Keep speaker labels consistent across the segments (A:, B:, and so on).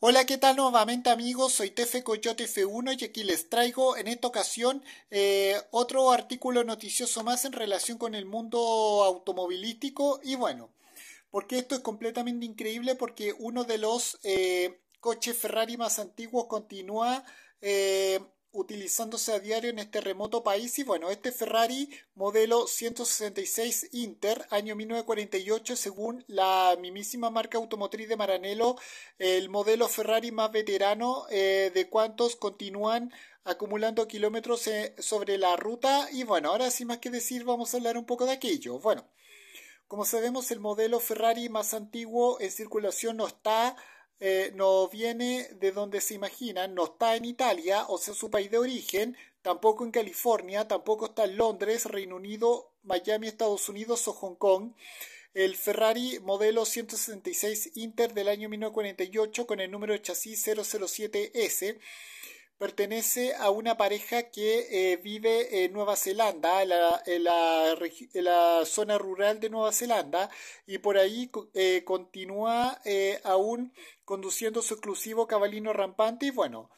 A: Hola, ¿qué tal nuevamente amigos? Soy Tefe Coyote F1 y aquí les traigo en esta ocasión eh, otro artículo noticioso más en relación con el mundo automovilístico y bueno, porque esto es completamente increíble porque uno de los eh, coches Ferrari más antiguos continúa eh, utilizándose a diario en este remoto país y bueno, este Ferrari modelo 166 Inter año 1948 según la mismísima marca automotriz de Maranello el modelo Ferrari más veterano eh, de cuantos continúan acumulando kilómetros eh, sobre la ruta y bueno, ahora sin más que decir vamos a hablar un poco de aquello. Bueno, como sabemos el modelo Ferrari más antiguo en circulación no está eh, no viene de donde se imaginan, no está en Italia, o sea, su país de origen, tampoco en California, tampoco está en Londres, Reino Unido, Miami, Estados Unidos o Hong Kong. El Ferrari modelo 166 Inter del año 1948 con el número de chasis 007S pertenece a una pareja que eh, vive en Nueva Zelanda, en la, zona rural de Nueva Zelanda, y por ahí eh, continúa eh, aún conduciendo su exclusivo cabalino rampante y bueno.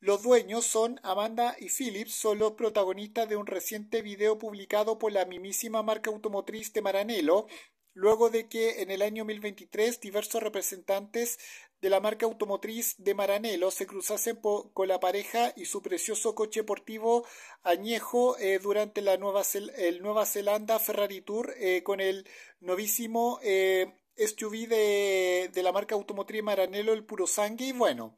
A: Los dueños son Amanda y Phillips, son los protagonistas de un reciente video publicado por la mimísima marca automotriz de Maranello, luego de que en el año 2023 diversos representantes de la marca automotriz de Maranello se cruzasen con la pareja y su precioso coche deportivo añejo eh, durante la Nueva, el Nueva Zelanda Ferrari Tour eh, con el novísimo eh, SUV de, de, la marca automotriz Maranello, el Puro Sangue. Y bueno,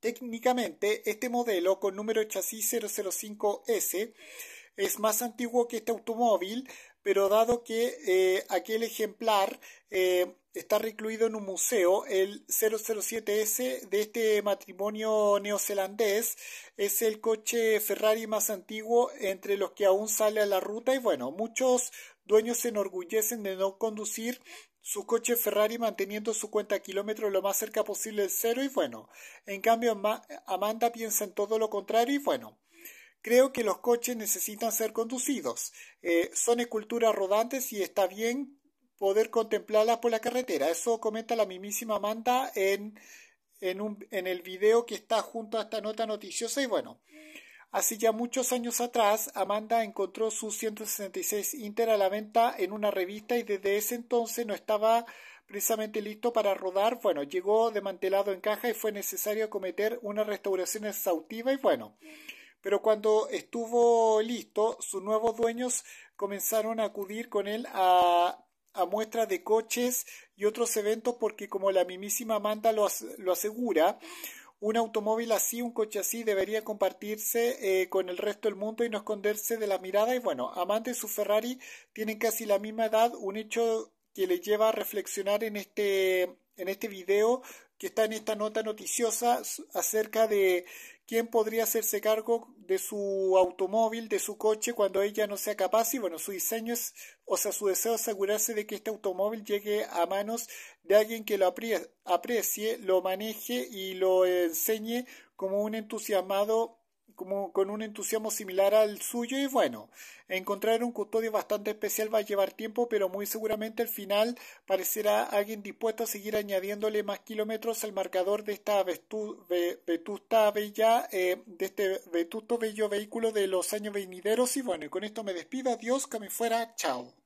A: técnicamente este modelo con número chasis 005S es más antiguo que este automóvil, pero dado que eh, aquel ejemplar eh, está recluido en un museo, el 007S de este matrimonio neozelandés es el coche Ferrari más antiguo entre los que aún sale a la ruta y bueno, muchos dueños se enorgullecen de no conducir su coche Ferrari manteniendo su cuenta kilómetro lo más cerca posible del cero y bueno, en cambio Amanda piensa en todo lo contrario y bueno, Creo que los coches necesitan ser conducidos. Eh, son esculturas rodantes y está bien poder contemplarlas por la carretera. Eso comenta la mismísima Amanda en, en, en el video que está junto a esta nota noticiosa. Y bueno, hace ya muchos años atrás, Amanda encontró su 166 Inter a la venta en una revista y desde ese entonces no estaba precisamente listo para rodar. Bueno, llegó demantelado en caja y fue necesario acometer una restauración exhaustiva y bueno pero cuando estuvo listo, sus nuevos dueños comenzaron a acudir con él a, muestras de coches y otros eventos porque como la mismísima Amanda lo, asegura, un automóvil así, un coche así, debería compartirse eh, con el resto del mundo y no esconderse de la mirada. Y bueno, Amanda y su Ferrari tienen casi la misma edad, un hecho que le lleva a reflexionar en este, en este video que está en esta nota noticiosa acerca de quién podría hacerse cargo de su automóvil, de su coche, cuando ella no sea capaz. Y bueno, su diseño es, o sea, su deseo es asegurarse de que este automóvil llegue a manos de alguien que lo aprecie, lo maneje y lo enseñe como un entusiasmado como con un entusiasmo similar al suyo y bueno, encontrar un custodio bastante especial va a llevar tiempo, pero muy seguramente al final parecerá alguien dispuesto a seguir añadiéndole más kilómetros al marcador de esta vetusta bella, eh, de este vetusto bello vehículo de los años venideros y bueno, y con esto me despido, adiós, que me fuera, chao.